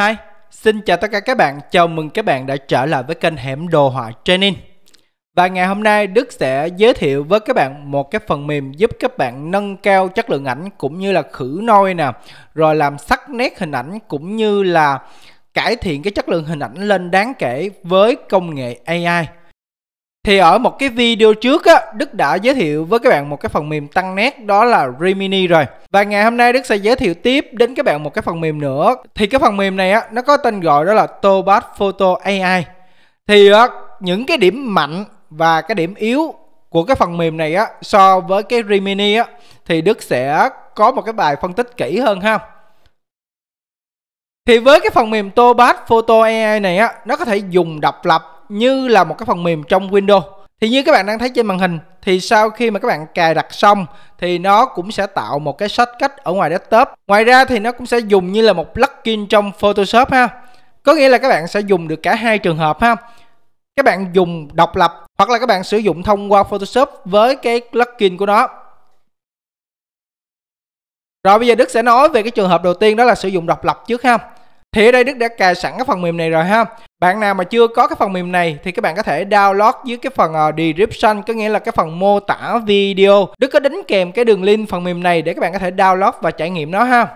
Hi, xin chào tất cả các bạn. Chào mừng các bạn đã trở lại với kênh Hẻm Đồ Họa Training. Và ngày hôm nay Đức sẽ giới thiệu với các bạn một cái phần mềm giúp các bạn nâng cao chất lượng ảnh cũng như là khử nôi nè, rồi làm sắc nét hình ảnh cũng như là cải thiện cái chất lượng hình ảnh lên đáng kể với công nghệ AI. Thì ở một cái video trước á, Đức đã giới thiệu với các bạn một cái phần mềm tăng nét đó là Rimini rồi. Và ngày hôm nay Đức sẽ giới thiệu tiếp đến các bạn một cái phần mềm nữa. Thì cái phần mềm này á, nó có tên gọi đó là Tobat Photo AI. Thì á, những cái điểm mạnh và cái điểm yếu của cái phần mềm này á so với cái Rimini á thì Đức sẽ có một cái bài phân tích kỹ hơn ha. Thì với cái phần mềm Tobat Photo AI này á, nó có thể dùng độc lập như là một cái phần mềm trong Windows thì như các bạn đang thấy trên màn hình thì sau khi mà các bạn cài đặt xong thì nó cũng sẽ tạo một cái shortcut ở ngoài desktop ngoài ra thì nó cũng sẽ dùng như là một plugin trong Photoshop ha có nghĩa là các bạn sẽ dùng được cả hai trường hợp ha các bạn dùng độc lập hoặc là các bạn sử dụng thông qua Photoshop với cái plugin của nó rồi bây giờ Đức sẽ nói về cái trường hợp đầu tiên đó là sử dụng độc lập trước ha thì ở đây Đức đã cài sẵn cái phần mềm này rồi ha bạn nào mà chưa có cái phần mềm này thì các bạn có thể download dưới cái phần uh, description có nghĩa là cái phần mô tả video. Đức có đính kèm cái đường link phần mềm này để các bạn có thể download và trải nghiệm nó ha.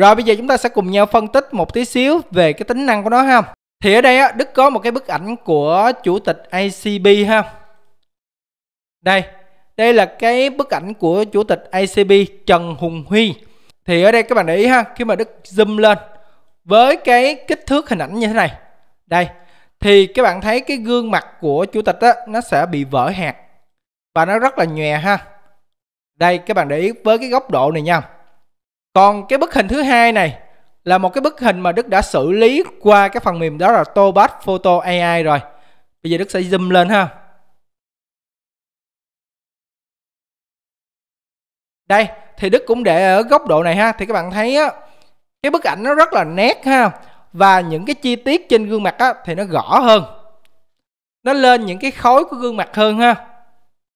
Rồi bây giờ chúng ta sẽ cùng nhau phân tích một tí xíu về cái tính năng của nó ha. Thì ở đây á, Đức có một cái bức ảnh của chủ tịch icb ha. Đây, đây là cái bức ảnh của chủ tịch icb Trần Hùng Huy. Thì ở đây các bạn để ý ha, khi mà Đức zoom lên với cái kích thước hình ảnh như thế này đây thì các bạn thấy cái gương mặt của chủ tịch á, nó sẽ bị vỡ hạt và nó rất là nhòe ha đây các bạn để ý với cái góc độ này nha còn cái bức hình thứ hai này là một cái bức hình mà Đức đã xử lý qua cái phần mềm đó là Tobas Photo AI rồi bây giờ Đức sẽ zoom lên ha đây thì Đức cũng để ở góc độ này ha thì các bạn thấy á cái bức ảnh nó rất là nét ha và những cái chi tiết trên gương mặt á, thì nó rõ hơn nó lên những cái khối của gương mặt hơn ha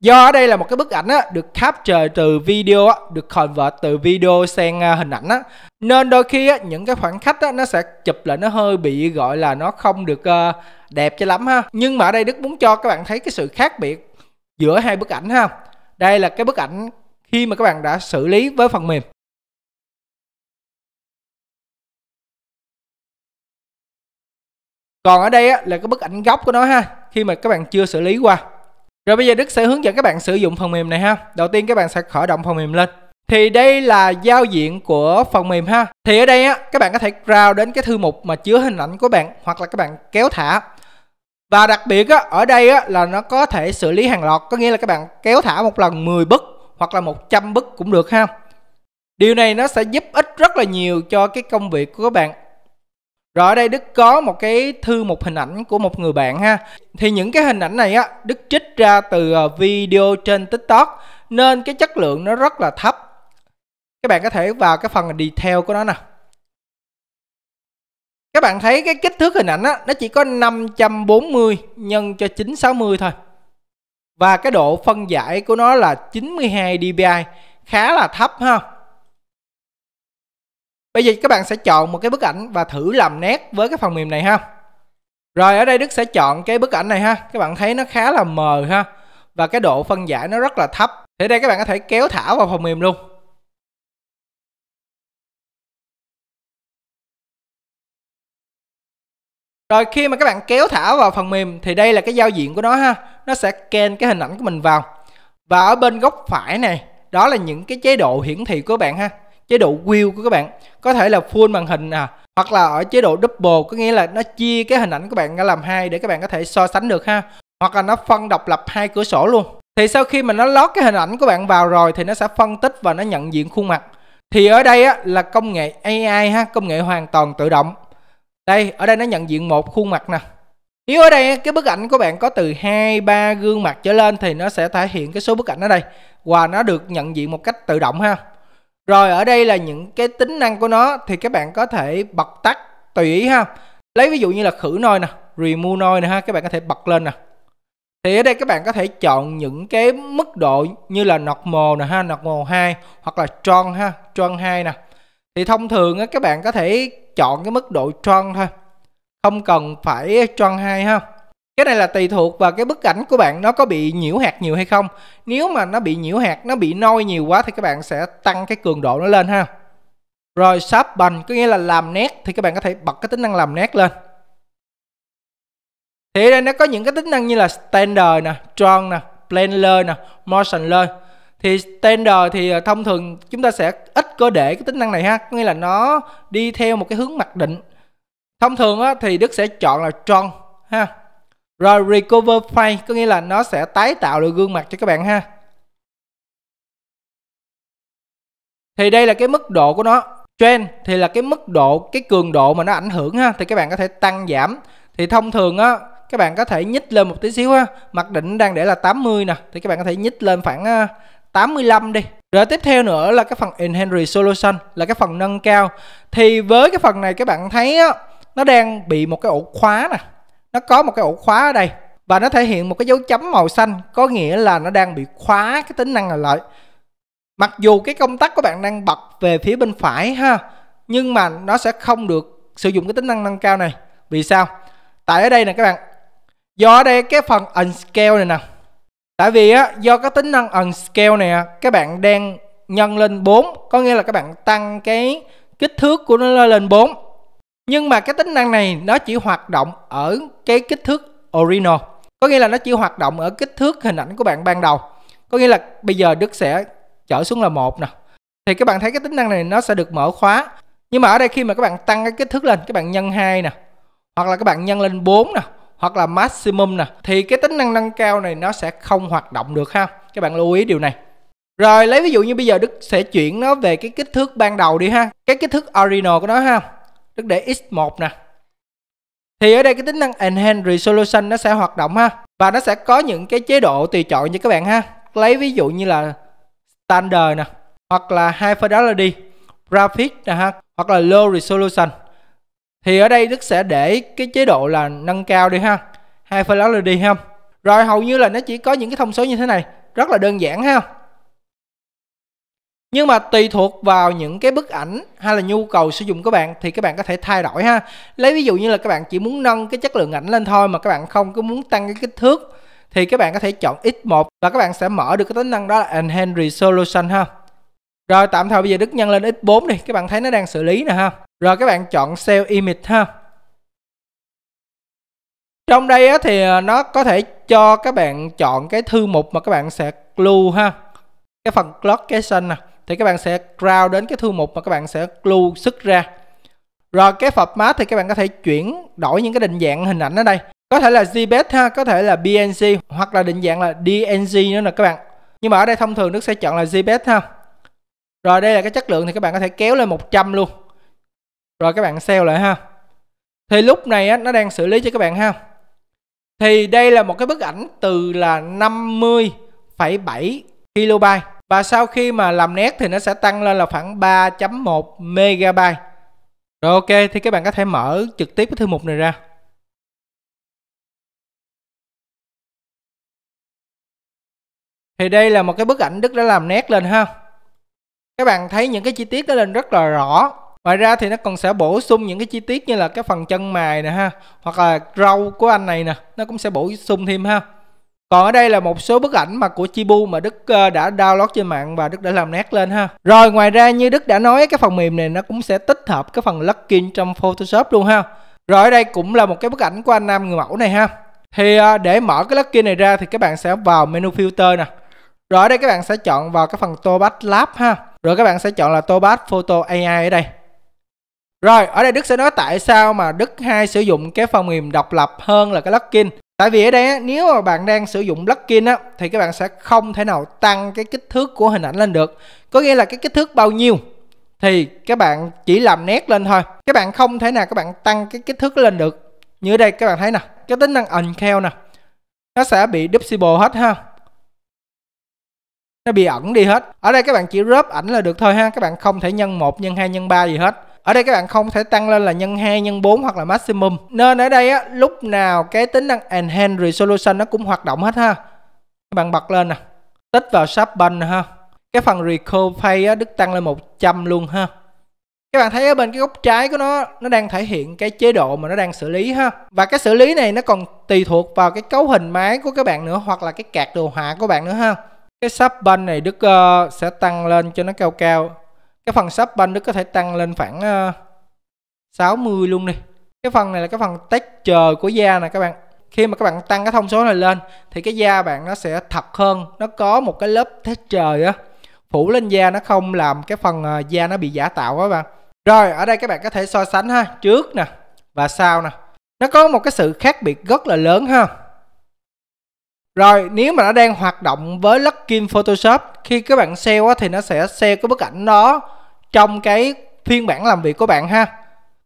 do ở đây là một cái bức ảnh á, được capture từ video á, được convert từ video sang à, hình ảnh á. nên đôi khi á, những cái khoảng khách á, nó sẽ chụp lại nó hơi bị gọi là nó không được ờ, đẹp cho lắm ha nhưng mà ở đây đức muốn cho các bạn thấy cái sự khác biệt giữa hai bức ảnh ha đây là cái bức ảnh khi mà các bạn đã xử lý với phần mềm còn ở đây á, là cái bức ảnh gốc của nó ha khi mà các bạn chưa xử lý qua rồi bây giờ Đức sẽ hướng dẫn các bạn sử dụng phần mềm này ha đầu tiên các bạn sẽ khởi động phần mềm lên thì đây là giao diện của phần mềm ha thì ở đây á các bạn có thể rao đến cái thư mục mà chứa hình ảnh của bạn hoặc là các bạn kéo thả và đặc biệt á, ở đây á, là nó có thể xử lý hàng loạt có nghĩa là các bạn kéo thả một lần 10 bức hoặc là 100 bức cũng được ha điều này nó sẽ giúp ích rất là nhiều cho cái công việc của các bạn rồi ở đây Đức có một cái thư một hình ảnh của một người bạn ha. Thì những cái hình ảnh này á, Đức trích ra từ ờ, video trên TikTok nên cái chất lượng nó rất là thấp. Các bạn có thể vào cái phần detail của nó nè. Các bạn thấy cái kích thước hình ảnh á, nó chỉ có 540 nhân cho 960 thôi. Và cái độ phân giải của nó là 92 dpi, khá là thấp ha. Bây giờ các bạn sẽ chọn một cái bức ảnh và thử làm nét với cái phần mềm này ha. Rồi ở đây Đức sẽ chọn cái bức ảnh này ha. Các bạn thấy nó khá là mờ ha. Và cái độ phân giải nó rất là thấp. thế đây các bạn có thể kéo thả vào phần mềm luôn. Rồi khi mà các bạn kéo thả vào phần mềm thì đây là cái giao diện của nó ha. Nó sẽ scan cái hình ảnh của mình vào. Và ở bên góc phải này, đó là những cái chế độ hiển thị của bạn ha chế độ view của các bạn có thể là full màn hình à hoặc là ở chế độ double có nghĩa là nó chia cái hình ảnh của bạn ra làm hai để các bạn có thể so sánh được ha hoặc là nó phân độc lập hai cửa sổ luôn thì sau khi mà nó lót cái hình ảnh của bạn vào rồi thì nó sẽ phân tích và nó nhận diện khuôn mặt thì ở đây á, là công nghệ AI ha công nghệ hoàn toàn tự động đây ở đây nó nhận diện một khuôn mặt nè nếu ở đây cái bức ảnh của bạn có từ 2, 3 gương mặt trở lên thì nó sẽ thể hiện cái số bức ảnh ở đây và nó được nhận diện một cách tự động ha rồi ở đây là những cái tính năng của nó thì các bạn có thể bật tắt tùy ý ha lấy ví dụ như là khử nôi nè remove nôi nè ha các bạn có thể bật lên nè thì ở đây các bạn có thể chọn những cái mức độ như là mồ nè ha mồ 2 hoặc là tròn ha tròn 2 nè thì thông thường á, các bạn có thể chọn cái mức độ tròn thôi không cần phải tròn 2 ha cái này là tùy thuộc vào cái bức ảnh của bạn nó có bị nhiễu hạt nhiều hay không nếu mà nó bị nhiễu hạt nó bị nôi nhiều quá thì các bạn sẽ tăng cái cường độ nó lên ha rồi sharp bằng có nghĩa là làm nét thì các bạn có thể bật cái tính năng làm nét lên thì đây nó có những cái tính năng như là standard nè tròn nè plane nè motion blur thì standard thì ờ, thông thường chúng ta sẽ ít có để cái tính năng này ha có nghĩa là nó đi theo một cái hướng mặc định thông thường á, thì đức sẽ chọn là tròn ha rồi recover file có nghĩa là nó sẽ tái tạo được gương mặt cho các bạn ha. Thì đây là cái mức độ của nó. Trend thì là cái mức độ, cái cường độ mà nó ảnh hưởng ha. Thì các bạn có thể tăng giảm. Thì thông thường á, các bạn có thể nhích lên một tí xíu ha. Mặc định đang để là 80 nè. Thì các bạn có thể nhích lên khoảng 85 à, đi. Rồi tiếp theo nữa là cái phần Enhance Resolution là cái phần nâng cao. Thì với cái phần này các bạn thấy á, nó đang bị một cái ổ khóa nè nó có một cái ổ khóa ở đây và nó thể hiện một cái dấu chấm màu xanh có nghĩa là nó đang bị khóa cái tính năng này lại mặc dù cái công tắc của bạn đang bật về phía bên phải ha nhưng mà nó sẽ không được sử dụng cái tính năng nâng cao này vì sao tại ở đây nè các bạn do ở đây cái phần unscale này nè tại vì á do cái tính năng unscale này các bạn đang nhân lên 4 có nghĩa là các bạn tăng cái kích thước của nó lên 4 nhưng mà cái tính năng này nó chỉ hoạt động ở cái kích thước original có nghĩa là nó chỉ hoạt động ở kích thước hình ảnh của bạn ban đầu có nghĩa là bây giờ Đức sẽ trở xuống là một nè thì các bạn thấy cái tính năng này nó sẽ được mở khóa nhưng mà ở đây khi mà các bạn tăng cái kích thước lên các bạn nhân 2 nè hoặc là các bạn nhân lên 4 nè hoặc là maximum nè thì cái tính năng nâng cao này nó sẽ không hoạt động được ha các bạn lưu ý điều này rồi lấy ví dụ như bây giờ Đức sẽ chuyển nó về cái kích thước ban đầu đi ha cái kích thước original của nó ha đức để x1 nè thì ở đây cái tính năng Enhance Resolution nó sẽ hoạt động ha và nó sẽ có những cái chế độ tùy chọn như các bạn ha lấy ví dụ như là Standard nè hoặc là High Fidelity Graphic nè ha hoặc là Low Resolution thì ở đây Đức sẽ để cái chế độ là nâng cao đi ha High Fidelity ha rồi hầu như là nó chỉ có những cái thông số như thế này rất là đơn giản ha nhưng mà tùy thuộc vào những cái bức ảnh hay là nhu cầu sử dụng của bạn thì các bạn có thể thay đổi ha lấy ví dụ như là các bạn chỉ muốn nâng cái chất lượng ảnh lên thôi mà các bạn không có muốn tăng cái kích thước thì các bạn có thể chọn x1 và các bạn sẽ mở được cái tính năng đó là enhance resolution ha rồi tạm thời bây giờ đức nhân lên x4 đi các bạn thấy nó đang xử lý nè ha rồi các bạn chọn cell image ha trong đây thì à, nó có thể cho các bạn chọn cái thư mục mà các bạn sẽ lưu ha cái phần clock cái nè thì các bạn sẽ drag đến cái thư mục mà các bạn sẽ lưu xuất ra rồi cái phập format thì các bạn có thể chuyển đổi những cái định dạng hình ảnh ở đây có thể là JPEG ha có thể là PNG hoặc là định dạng là DNG nữa nè các bạn nhưng mà ở đây thông thường nước sẽ chọn là JPEG ha rồi đây là cái chất lượng thì các bạn có thể kéo lên 100 luôn rồi các bạn sale lại ha thì lúc này á, nó đang xử lý cho các bạn ha thì đây là một cái bức ảnh từ là 50,7 kilobyte và sau khi mà làm nét thì nó sẽ tăng lên là khoảng 3.1 MB rồi ok thì các bạn có thể mở trực tiếp cái thư mục này ra thì đây là một cái bức ảnh Đức đã làm nét lên ha các bạn thấy những cái chi tiết nó lên rất là rõ ngoài ra thì nó còn sẽ bổ sung những cái chi tiết như là cái phần chân mài nè ha hoặc là râu của anh này nè nó cũng sẽ bổ sung thêm ha còn ở đây là một số bức ảnh mà của Chibu mà Đức ờ, đã download trên mạng và Đức đã làm nét lên ha. Rồi ngoài ra như Đức đã nói cái phần mềm này nó cũng sẽ tích hợp cái phần plugin trong Photoshop luôn ha. Rồi ở đây cũng là một cái bức ảnh của anh Nam người mẫu này ha. Thì ờ, để mở cái plugin này ra thì các bạn sẽ vào menu filter nè. Rồi ở đây các bạn sẽ chọn vào cái phần Tobat Lab ha. Rồi các bạn sẽ chọn là Tobat Photo AI ở đây. Rồi, ở đây Đức sẽ nói tại sao mà Đức hay sử dụng cái phần mềm độc lập hơn là cái plugin. Tại vì ở đây á, nếu mà bạn đang sử dụng plugin á, thì các bạn sẽ không thể nào tăng cái kích thước của hình ảnh lên được. Có nghĩa là cái kích thước bao nhiêu thì các bạn chỉ làm nét lên thôi. Các bạn không thể nào các bạn tăng cái kích thước lên được. Như ở đây các bạn thấy nè, cái tính năng ẩn kheo nè. Nó sẽ bị double hết ha. Nó bị ẩn đi hết. Ở đây các bạn chỉ rớp ảnh là được thôi ha. Các bạn không thể nhân 1, nhân 2, nhân 3 gì hết ở đây các bạn không thể tăng lên là nhân 2, nhân 4 hoặc là maximum nên ở đây á, lúc nào cái tính năng enhance resolution nó cũng hoạt động hết ha các bạn bật lên nè tích vào sharpen ha cái phần recall pay á, đức tăng lên 100 luôn ha các bạn thấy ở bên cái góc trái của nó nó đang thể hiện cái chế độ mà nó đang xử lý ha và cái xử lý này nó còn tùy thuộc vào cái cấu hình máy của các bạn nữa hoặc là cái cạc đồ họa của bạn nữa ha cái sub này đức uh, sẽ tăng lên cho nó cao cao cái phần sub bank nó có thể tăng lên khoảng ờ, uh, 60 luôn đi cái phần này là cái phần texture của da nè các bạn khi mà các bạn tăng cái thông số này lên thì cái da bạn nó sẽ thật hơn nó có một cái lớp texture á phủ lên da nó không làm cái phần ờ, da nó bị giả tạo các bạn rồi ở đây các bạn có thể so sánh ha trước nè và sau nè nó có một cái sự khác biệt rất là lớn ha rồi nếu mà nó đang hoạt động với plugin Photoshop khi các bạn sale á, thì nó sẽ sale cái bức ảnh đó trong cái phiên bản làm việc của bạn ha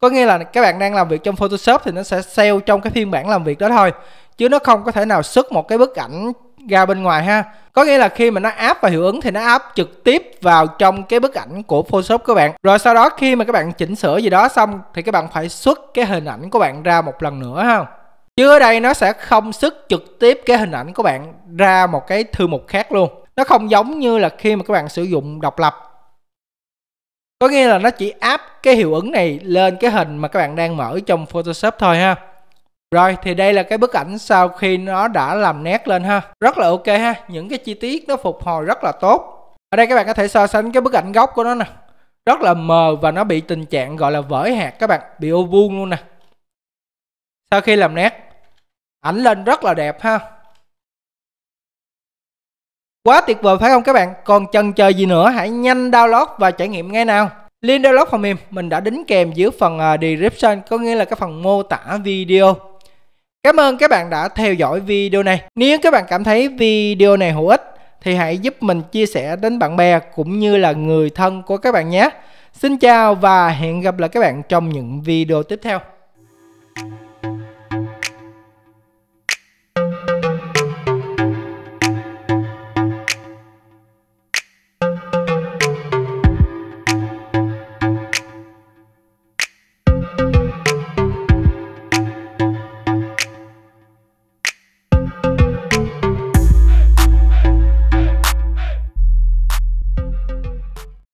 có nghĩa là các bạn đang làm việc trong Photoshop thì nó sẽ sale trong cái phiên bản làm việc đó thôi chứ nó không có thể nào xuất một cái bức ảnh ra bên ngoài ha có nghĩa là khi mà nó áp và hiệu ứng thì nó áp trực tiếp vào trong cái bức ảnh của Photoshop của bạn rồi sau đó khi mà các bạn chỉnh sửa gì đó xong thì các bạn phải xuất cái hình ảnh của bạn ra một lần nữa ha chứ ở đây nó sẽ không xuất trực tiếp cái hình ảnh của bạn ra một cái thư mục khác luôn nó không giống như là khi mà các bạn sử dụng độc lập có nghĩa là nó chỉ áp cái hiệu ứng này lên cái hình mà các bạn đang mở trong Photoshop thôi ha rồi thì đây là cái bức ảnh sau khi nó đã làm nét lên ha rất là ok ha những cái chi tiết nó phục hồi rất là tốt ở đây các bạn có thể so sánh cái bức ảnh gốc của nó nè rất là mờ và nó bị tình trạng gọi là vỡ hạt các bạn bị ô vuông luôn nè sau khi làm nét ảnh lên rất là đẹp ha Quá tuyệt vời phải không các bạn? Còn chần chờ gì nữa hãy nhanh download và trải nghiệm ngay nào. Link download phần mềm mình đã đính kèm dưới phần à, description có nghĩa là cái phần mô tả video. Cảm ơn các bạn đã theo dõi video này. Nếu các bạn cảm thấy video này hữu ích thì hãy giúp mình chia sẻ đến bạn bè cũng như là người thân của các bạn nhé. Xin chào và hẹn gặp lại các bạn trong những video tiếp theo.